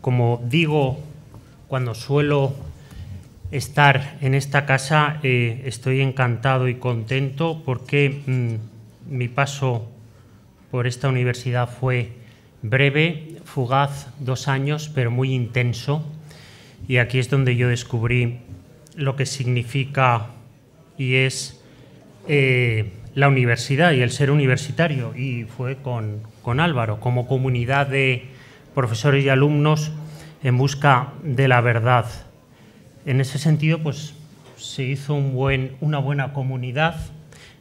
como, digo cuando suelo estar en esta casa, eh, estoy encantado y contento porque mm, mi paso por esta universidad fue breve, fugaz, dos años, pero muy intenso. Y aquí es donde yo descubrí lo que significa y es eh, la universidad y el ser universitario. Y fue con Álvaro, como comunidad de profesores y alumnos en busca de la verdad. En ese sentido, pues se hizo una buena comunidad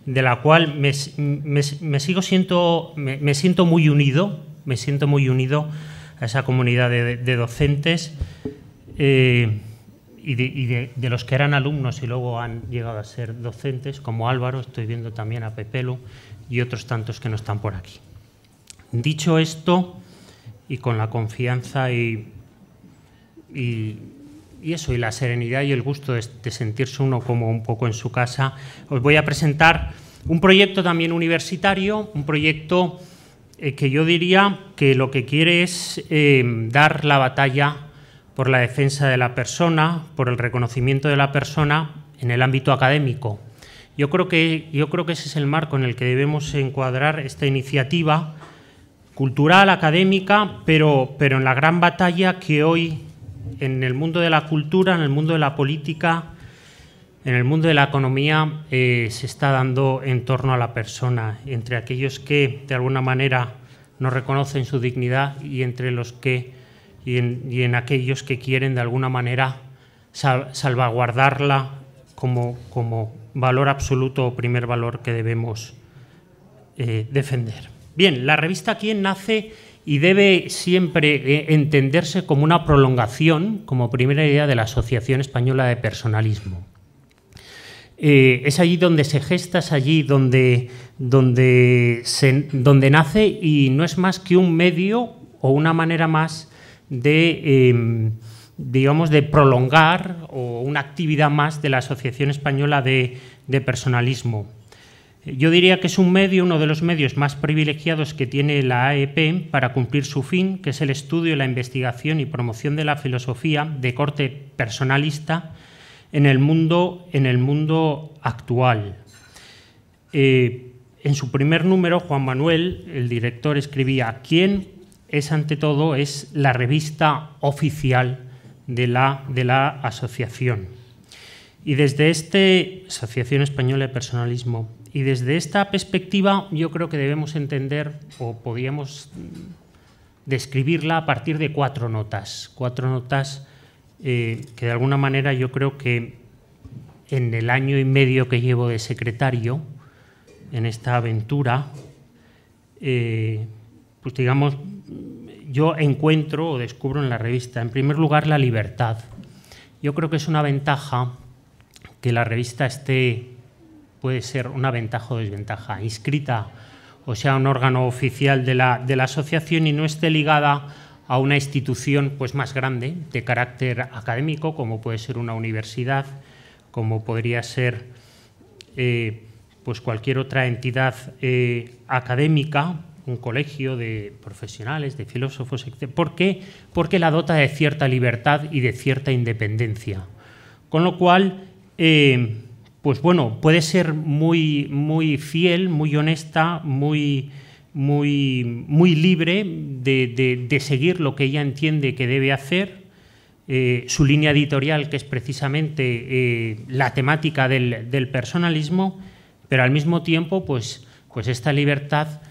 de la cual me, sigo siento, me, siento muy unido, me siento muy unido a esa comunidad de, docentes eh, y, de, de, los que eran alumnos y luego han llegado a ser docentes, como Álvaro, estoy viendo también a Pepelu y otros tantos que no están por aquí. Dicho esto, y con la confianza y, y, eso, y la serenidad y el gusto de, sentirse uno como un poco en su casa. Os voy a presentar un proyecto también universitario, un proyecto eh, que yo diría que lo que quiere es eh, dar la batalla por la defensa de la persona, por el reconocimiento de la persona en el ámbito académico. Yo creo que, yo creo que ese es el marco en el que debemos encuadrar esta iniciativa cultural, académica, pero, pero en la gran batalla que hoy en el mundo de la cultura, en el mundo de la política, en el mundo de la economía eh, se está dando en torno a la persona, entre aquellos que de alguna manera no reconocen su dignidad y entre los que y en, aquellos que quieren de alguna manera salvaguardarla como, como valor absoluto o primer valor que debemos eh, defender. Bien, la revista Quién nace y debe siempre eh, entenderse como una prolongación, como primera idea de la Asociación Española de Personalismo. Eh, es allí donde se gesta, es allí donde, donde, nace y no es más que un medio o una manera más de, em, digamos, de prolongar o una actividad más de la Asociación Española de Personalismo. Yo diría que es un medio, uno de los medios más privilegiados que tiene la AEP para cumplir su fin, que es el estudio, la investigación y promoción de la filosofía de corte personalista en el mundo, en el mundo actual. Eh, en su primer número, Juan Manuel, el director, escribía ¿Quién es ante todo? Es la revista oficial de la, de la asociación. Y desde este, Asociación Española de Personalismo y desde esta perspectiva yo creo que debemos entender o podríamos describirla a partir de cuatro notas, cuatro notas eh, que de alguna manera yo creo que en el año y medio que llevo de secretario, en esta aventura, eh, pues digamos, yo encuentro o descubro en la revista, en primer lugar, la libertad. Yo creo que es una ventaja que la revista esté puede ser una ventaja o desventaja, inscrita o sea un órgano oficial de la, asociación y no esté ligada a una institución pues, más grande de carácter académico, como puede ser una universidad, como podría ser eh, pues cualquier otra entidad eh, académica, un colegio de profesionales, de filósofos, etc. ¿Por qué? Porque la dota de cierta libertad y de cierta independencia. Con lo cual, eh, pues bueno, puede ser muy, muy fiel, muy honesta, muy, muy, muy libre de, seguir lo que ella entiende que debe hacer. Eh, su línea editorial, que es precisamente eh, la temática del, personalismo, pero al mismo tiempo, pues, pues esta libertad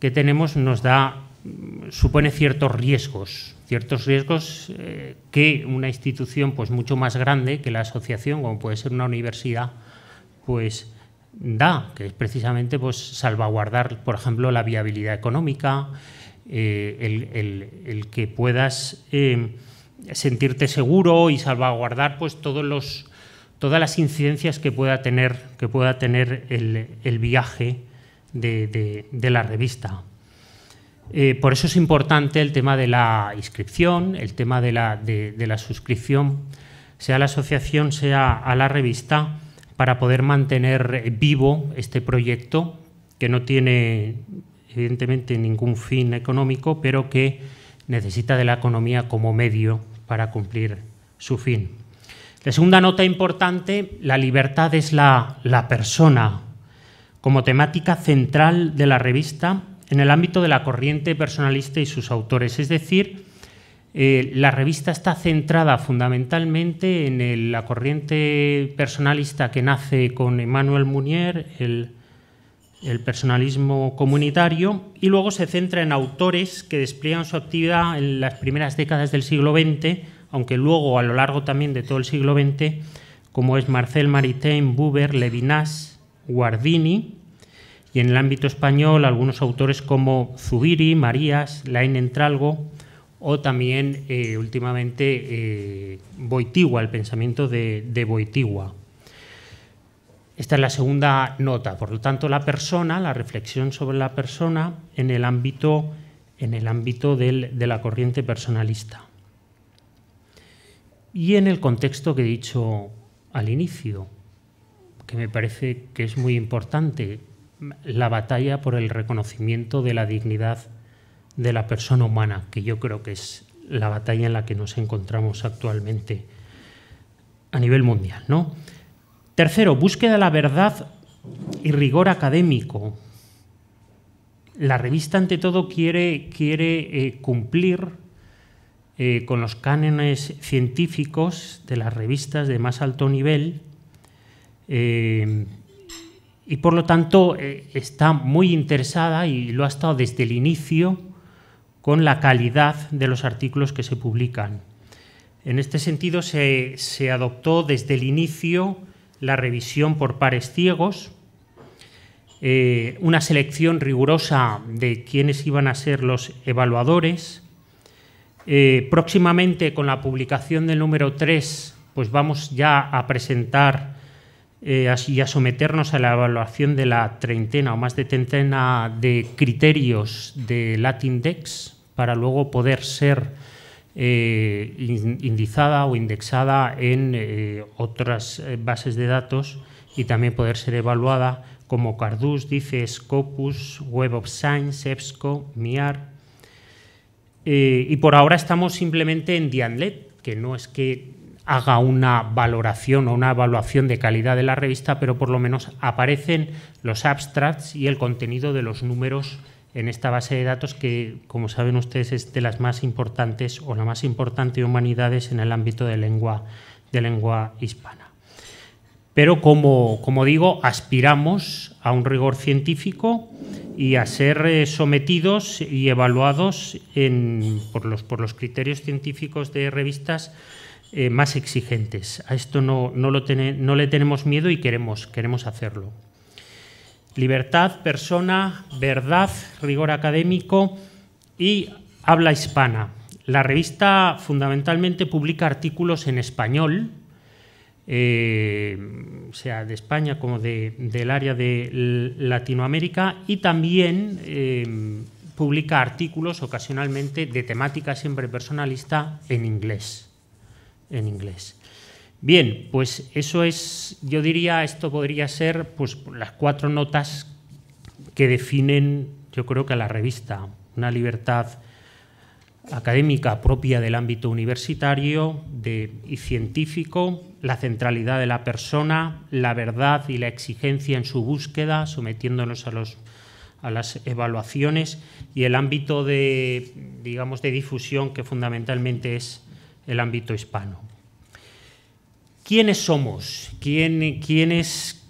que tenemos nos da, mm, supone ciertos riesgos, ciertos riesgos eh, que una institución pues, mucho más grande que la asociación, como puede ser una universidad, pues da, que es precisamente pues, salvaguardar, por ejemplo, la viabilidad económica, eh, el, que puedas eh, sentirte seguro y salvaguardar pues, todos todas las incidencias que pueda tener, que pueda tener el, viaje de, la revista. Eh, por eso es importante el tema de la inscripción, el tema de la, de la suscripción, sea a la asociación, sea a la revista, para poder mantener eh, vivo este proyecto que no tiene evidentemente ningún fin económico, pero que necesita de la economía como medio para cumplir su fin. La segunda nota importante, la libertad es la, la persona como temática central de la revista en el ámbito de la corriente personalista y sus autores, es decir, eh, la revista está centrada fundamentalmente en la corriente personalista que nace con Emmanuel Mounier, el, personalismo comunitario, y luego se centra en autores que despliegan su actividad en las primeras décadas del siglo XX, aunque luego a lo largo también de todo el siglo XX, como es Marcel Maritain, Buber, Levinas, Guardini, y en el ámbito español algunos autores como Zubiri, Marías, Lain Entralgo, o también eh, últimamente eh, Boitigua, el pensamiento de, Boitigua. Esta es la segunda nota, por lo tanto la persona, la reflexión sobre la persona en el ámbito, en el ámbito de la corriente personalista. Y en el contexto que he dicho al inicio, que me parece que es muy importante, la batalla por el reconocimiento de la dignidad de la persona humana, que yo creo que es la batalla en la que nos encontramos actualmente a nivel mundial. ¿no? Tercero, búsqueda de la verdad y rigor académico. La revista, ante todo, quiere, quiere eh, cumplir eh, con los cánones científicos de las revistas de más alto nivel eh, y por lo tanto está muy interesada y lo ha estado desde el inicio con la calidad de los artículos que se publican. En este sentido, se, adoptó desde el inicio la revisión por pares ciegos, eh, una selección rigurosa de quiénes iban a ser los evaluadores. Eh, próximamente, con la publicación del número 3, pues vamos ya a presentar eh, y a someternos a la evaluación de la treintena o más de treintena de criterios de Latindex, para luego poder ser eh, indizada o indexada en eh, otras eh, bases de datos y también poder ser evaluada como Cardus, dice Scopus, Web of Science, EBSCO, MIAR. y por ahora estamos simplemente en Dianlet, que no es que haga una valoración o una evaluación de calidad de la revista, pero por lo menos aparecen los abstracts y el contenido de los números en esta base de datos que, como saben ustedes, es de las más importantes o la más importante de humanidades en el ámbito de lengua, de lengua hispana. Pero, como, digo, aspiramos a un rigor científico y a ser eh, sometidos y evaluados por, los, criterios científicos de revistas eh, más exigentes. A esto no, no, le tenemos miedo y queremos, queremos hacerlo. Libertad, persona, verdad, rigor académico y habla hispana. La revista fundamentalmente publica artículos en español, eh, sea de España como del área de Latinoamérica, y también eh, publica artículos ocasionalmente de temática siempre personalista en inglés. En inglés. Bien, pues eso es, yo diría, esto podría ser pues, las cuatro notas que definen, yo creo que a la revista, una libertad académica propia del ámbito universitario y científico, la centralidad de la persona, la verdad y la exigencia en su búsqueda, sometiéndonos a, a las evaluaciones, y el ámbito de, digamos, de difusión que fundamentalmente es el ámbito hispano. ¿Quiénes somos? quiénes,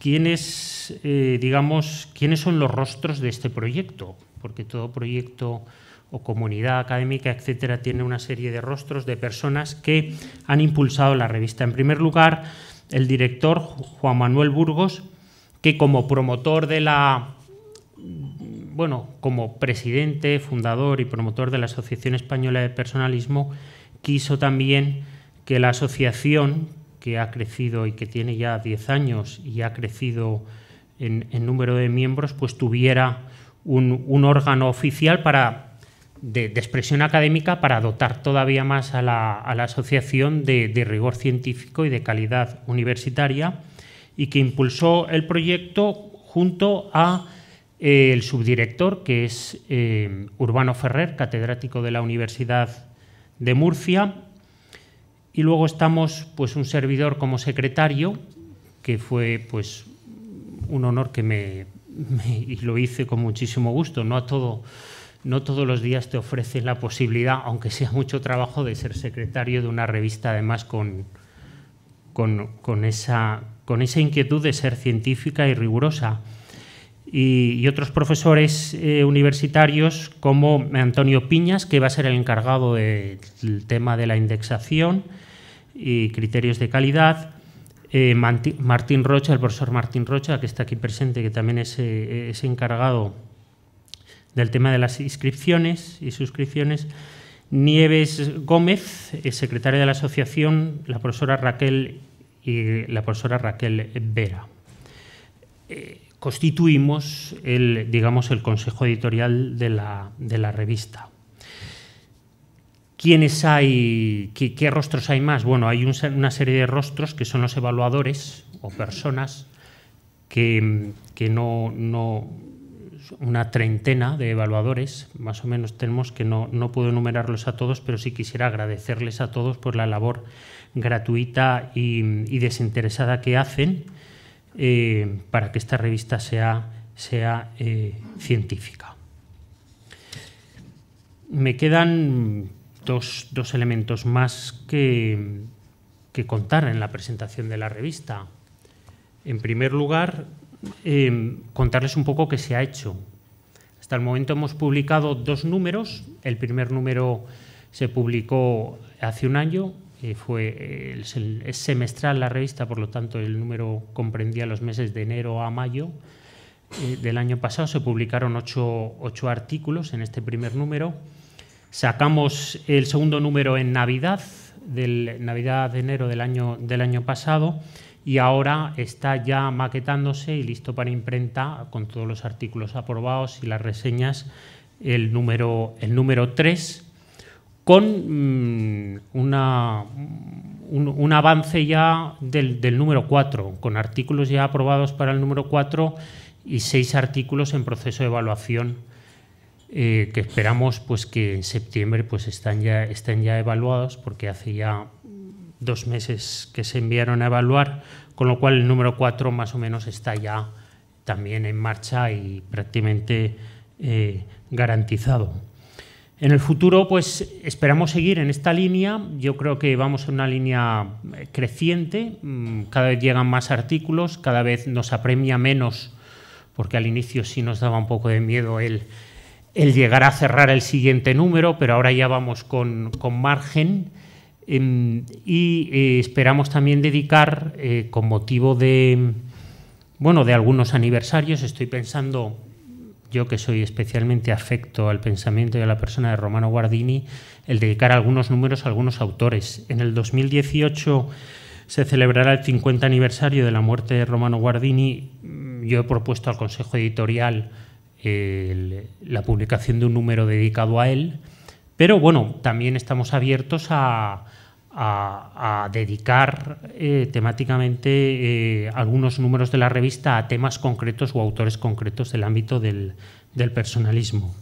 eh, digamos, ¿Quiénes son los rostros de este proyecto? Porque todo proyecto o comunidad académica, etcétera, tiene una serie de rostros de personas que han impulsado la revista. En primer lugar, el director Juan Manuel Burgos, que como promotor de la bueno, como presidente, fundador y promotor de la Asociación Española de Personalismo, quiso también que la asociación que ha crecido y que tiene ya 10 años y ha crecido en, número de miembros, pues tuviera un, órgano oficial para de, expresión académica para dotar todavía más a la, asociación de, rigor científico y de calidad universitaria y que impulsó el proyecto junto a eh, el subdirector que es eh, Urbano Ferrer, catedrático de la Universidad de Murcia y luego estamos, pues, un servidor como secretario, que fue, pues, un honor que me, y lo hice con muchísimo gusto. No todo, no todos los días te ofrecen la posibilidad, aunque sea mucho trabajo, de ser secretario de una revista, además con, esa, con esa inquietud de ser científica y rigurosa y, otros profesores eh, universitarios como Antonio Piñas, que va a ser el encargado del tema de la indexación y criterios de calidad, eh, Martín Rocha, el profesor Martín Rocha, que está aquí presente, que también es, eh, encargado del tema de las inscripciones y suscripciones, Nieves Gómez, secretaria de la asociación, la profesora Raquel y la profesora Raquel Vera constituimos el, digamos, el consejo editorial de la, revista. ¿Quiénes hay? Qué, rostros hay más? Bueno, hay una serie de rostros que son los evaluadores o personas que, que no, no, una treintena de evaluadores, más o menos tenemos que no, no, puedo enumerarlos a todos, pero sí quisiera agradecerles a todos por la labor gratuita y, y desinteresada que hacen eh, para que esta revista sea, eh, científica. Me quedan dos, elementos más que, contar en la presentación de la revista. En primer lugar, em, contarles un poco qué se ha hecho. Hasta el momento hemos publicado dos números. El primer número se publicó hace un año, eh, fue es semestral la revista, por lo tanto el número comprendía los meses de enero a mayo eh, del año pasado. Se publicaron ocho, artículos en este primer número. Sacamos el segundo número en Navidad, del Navidad de enero del año, del año pasado, y ahora está ya maquetándose y listo para imprenta con todos los artículos aprobados y las reseñas, el número, el número 3 con mm, un, avance ya del, número 4, con artículos ya aprobados para el número 4 y seis artículos en proceso de evaluación eh, que esperamos pues, que en septiembre pues, están ya, estén ya evaluados, porque hace ya dos meses que se enviaron a evaluar, con lo cual el número 4 más o menos está ya también en marcha y prácticamente eh, garantizado. En el futuro, pues esperamos seguir en esta línea. Yo creo que vamos en una línea eh, creciente. Mm, cada vez llegan más artículos, cada vez nos apremia menos, porque al inicio sí nos daba un poco de miedo el, llegar a cerrar el siguiente número, pero ahora ya vamos con, margen. Em, y eh, esperamos también dedicar, eh, con motivo de, bueno, de algunos aniversarios, estoy pensando yo que soy especialmente afecto al pensamiento y a la persona de Romano Guardini, el dedicar algunos números a algunos autores. En el 2018 se celebrará el 50 aniversario de la muerte de Romano Guardini. Yo he propuesto al Consejo Editorial la publicación de un número dedicado a él, pero bueno, también estamos abiertos a, a, dedicar eh, temáticamente eh, algunos números de la revista a temas concretos o autores concretos del ámbito del, personalismo.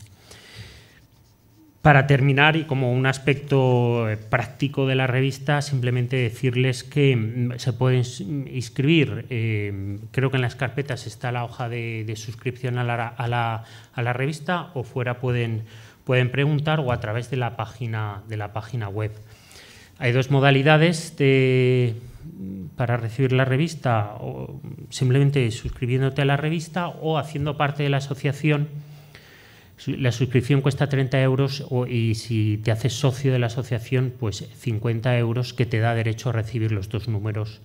Para terminar, y como un aspecto eh, práctico de la revista, simplemente decirles que mm, se pueden mm, inscribir, creo que en las carpetas está la hoja de, suscripción a la, revista, o fuera pueden, preguntar o a través de la de la página web. Hay dos modalidades para recibir la revista, simplemente suscribiéndote a la revista o haciendo parte de la asociación. La suscripción cuesta 30 euros y si te haces socio de la asociación, pues 50 euros que te da derecho a recibir los dos números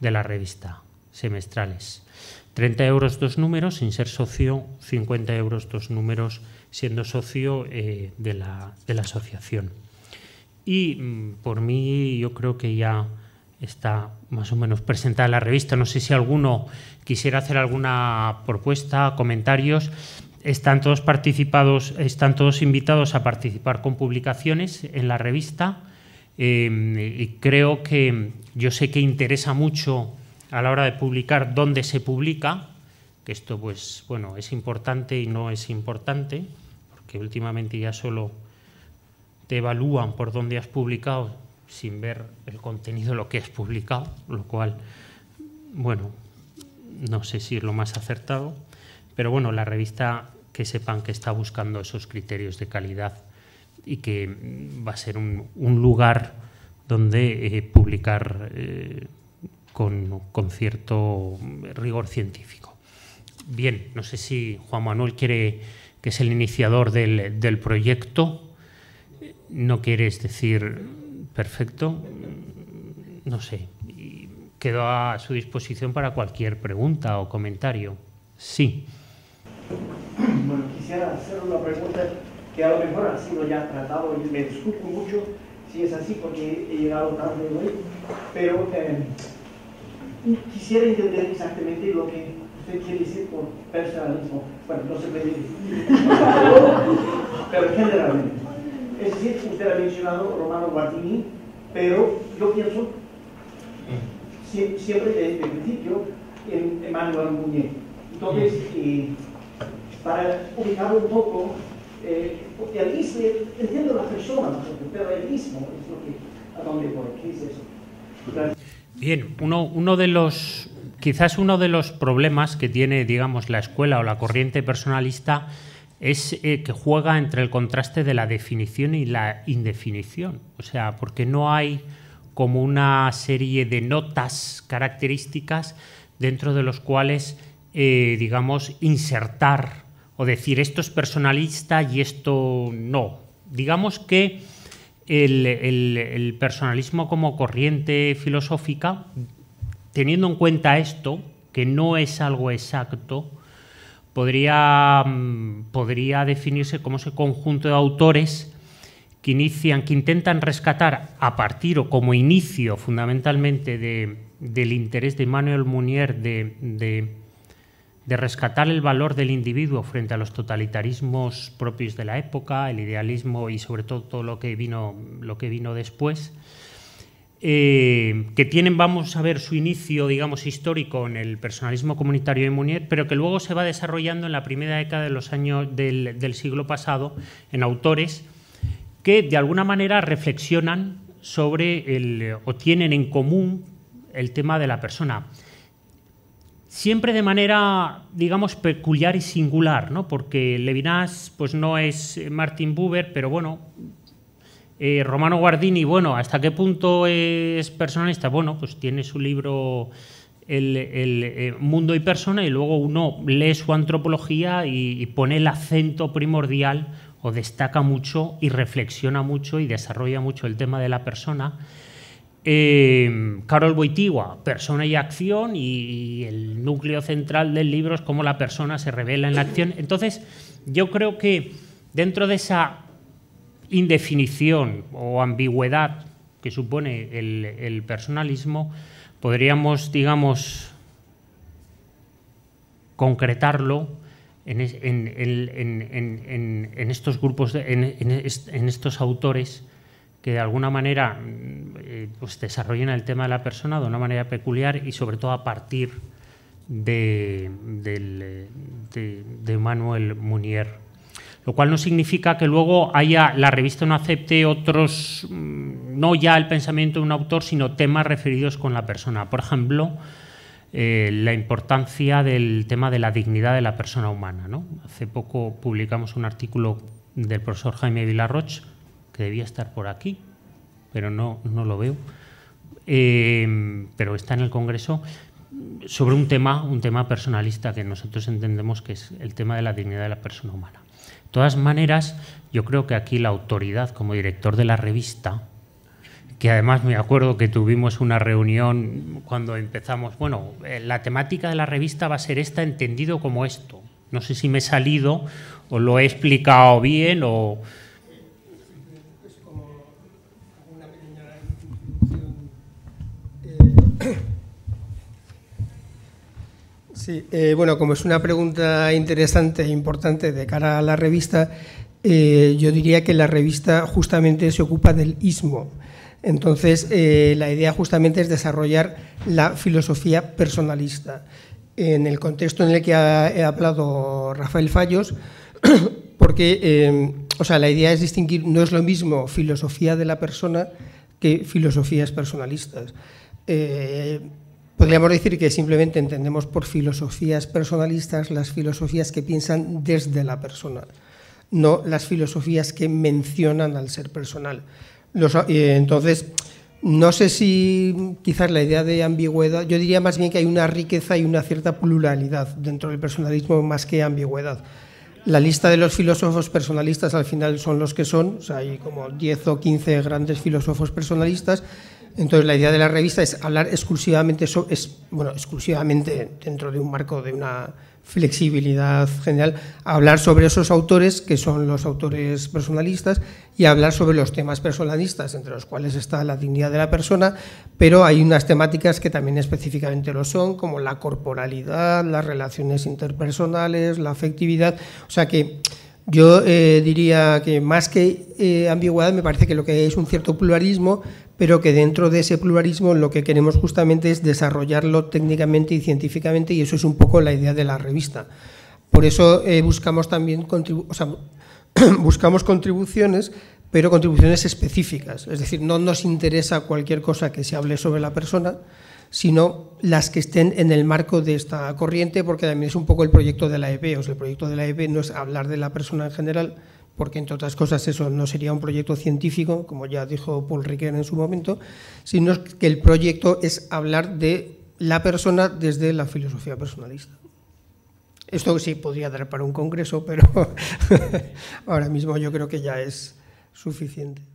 de la revista semestrales. 30 euros dos números sin ser socio, 50 euros dos números siendo socio eh, de la asociación. Y mm, por mí yo creo que ya está más o menos presentada la revista. No sé si alguno quisiera hacer alguna propuesta, comentarios. Están todos participados, están todos invitados a participar con publicaciones en la revista. Em, y creo que yo sé que interesa mucho a la hora de publicar dónde se publica, que esto pues bueno es importante y no es importante, porque últimamente ya solo te evalúan por dónde has publicado sin ver el contenido, de lo que has publicado, lo cual, bueno, no sé si es lo más acertado, pero bueno, la revista que sepan que está buscando esos criterios de calidad y que va a ser un, lugar donde eh, publicar eh, con, cierto rigor científico. Bien, no sé si Juan Manuel quiere, que es el iniciador del proyecto, no quieres decir perfecto, no sé. quedo a su disposición para cualquier pregunta o comentario. Sí. Bueno, quisiera hacer una pregunta que a lo mejor ha sido ya tratado y me disculpo mucho si es así porque he llegado tarde hoy, pero eh, quisiera entender exactamente lo que usted quiere decir por personalismo. Bueno, no se qué decir. pero generalmente. Es decir, usted ha mencionado Romano Guardini, pero yo pienso mm. siempre desde el principio en Emmanuel Muñe. Entonces, mm. eh, para ubicar un poco, eh, el se entiendo la persona, pero el mismo, es lo que, a dónde voy, ¿qué es eso? Bien, uno, uno de los, quizás uno de los problemas que tiene, digamos, la escuela o la corriente personalista es eh, que juega entre el contraste de la definición y la indefinición. O sea, porque no hay como una serie de notas características dentro de los cuales, eh, digamos, insertar o decir esto es personalista y esto no. Digamos que el personalismo como corriente filosófica, teniendo en cuenta esto, que no es algo exacto, Mm, podría, definirse como ese conjunto de autores que inician, que intentan rescatar a partir o como inicio fundamentalmente del interés de Manuel Munier de, rescatar el valor del individuo frente a los totalitarismos propios de la época, el idealismo y sobre todo todo lo que vino, lo que vino después eh, que tienen, vamos a ver, su inicio, digamos, histórico en el personalismo comunitario de Munier, pero que luego se va desarrollando en la primera década de los años del, siglo pasado en autores que de alguna manera reflexionan sobre el, o tienen en común el tema de la persona. Siempre de manera, digamos, peculiar y singular, porque Levinas pues, no es Martin Buber, pero bueno, eh, Romano Guardini, bueno, ¿hasta qué punto es personalista? Bueno, pues tiene su libro El, eh, Mundo y Persona y luego uno lee su antropología y, pone el acento primordial o destaca mucho y reflexiona mucho y desarrolla mucho el tema de la persona. Eh, Carol Boitigua, persona y acción, y el núcleo central del libro es cómo la persona se revela en la acción. Entonces, yo creo que dentro de esa indefinición o ambigüedad que supone el, personalismo, podríamos, digamos, concretarlo en, estos grupos, en, estos autores que de alguna manera eh, pues desarrollan el tema de la persona de una manera peculiar y sobre todo a partir de eh, Manuel Munier lo cual no significa que luego haya la revista no acepte otros, mm, no ya el pensamiento de un autor, sino temas referidos con la persona. Por ejemplo, eh, la importancia del tema de la dignidad de la persona humana. ¿no? Hace poco publicamos un artículo del profesor Jaime Villarroch que debía estar por aquí, pero no, no lo veo, em, pero está en el Congreso, sobre un tema, un tema personalista que nosotros entendemos que es el tema de la dignidad de la persona humana. De todas maneras, yo creo que aquí la autoridad como director de la revista, que además me acuerdo que tuvimos una reunión cuando empezamos, bueno, eh, la temática de la revista va a ser esta, entendido como esto. No sé si me he salido o lo he explicado bien o Sí, eh, bueno, como es una pregunta interesante e importante de cara a la revista, eh, yo diría que la revista justamente se ocupa del ismo. Entonces, eh, la idea justamente es desarrollar la filosofía personalista. En el contexto en el que ha, hablado Rafael Fallos, porque em, o sea, la idea es distinguir, no es lo mismo filosofía de la persona que filosofías personalistas. Podríamos decir que simplemente entendemos por filosofías personalistas las filosofías que piensan desde la persona, no las filosofías que mencionan al ser personal. Eh, entonces, no sé si quizás la idea de ambigüedad, yo diría más bien que hay una riqueza y una cierta pluralidad dentro del personalismo más que ambigüedad. La lista de los filósofos personalistas al final son los que son, hay como 10 o 15 grandes filósofos personalistas entonces la idea de la revista es hablar exclusivamente, es, bueno, exclusivamente dentro de un marco de una flexibilidad general, hablar sobre esos autores que son los autores personalistas y hablar sobre los temas personalistas, entre los cuales está la dignidad de la persona, pero hay unas temáticas que también específicamente lo son, como la corporalidad, las relaciones interpersonales, la afectividad, o sea que yo eh, diría que más que eh, ambigüedad, me parece que lo que es un cierto pluralismo pero que dentro de ese pluralismo lo que queremos justamente es desarrollarlo técnicamente y científicamente y eso es un poco la idea de la revista. Por eso eh, buscamos también buscamos contribuciones, pero contribuciones específicas. Es decir, no nos interesa cualquier cosa que se hable sobre la persona, sino las que estén en el marco de esta corriente, porque también es un poco el proyecto de la EP. O sea, el proyecto de la EP no es hablar de la persona en general, porque entre otras cosas eso no sería un proyecto científico, como ya dijo Paul Ricoeur en su momento, sino que el proyecto es hablar de la persona desde la filosofía personalista. Esto sí podría dar para un congreso, pero ahora mismo yo creo que ya es suficiente.